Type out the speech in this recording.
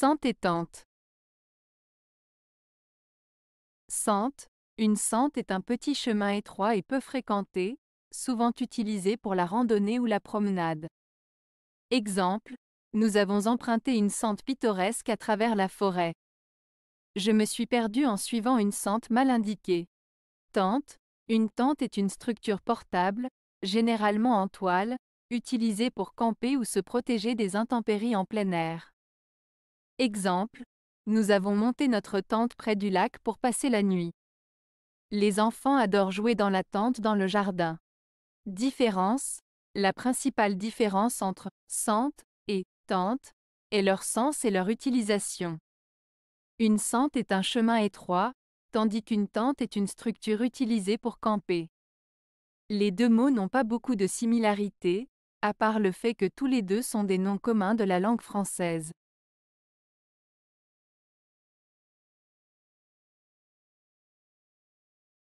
Sente et tente. Sente. Une sente est un petit chemin étroit et peu fréquenté, souvent utilisé pour la randonnée ou la promenade. Exemple, nous avons emprunté une sente pittoresque à travers la forêt. Je me suis perdu en suivant une sente mal indiquée. Tente, une tente est une structure portable, généralement en toile, utilisée pour camper ou se protéger des intempéries en plein air. Exemple, nous avons monté notre tente près du lac pour passer la nuit. Les enfants adorent jouer dans la tente dans le jardin. Différence La principale différence entre sente et tente est leur sens et leur utilisation. Une sente est un chemin étroit, tandis qu'une tente est une structure utilisée pour camper. Les deux mots n'ont pas beaucoup de similarité, à part le fait que tous les deux sont des noms communs de la langue française.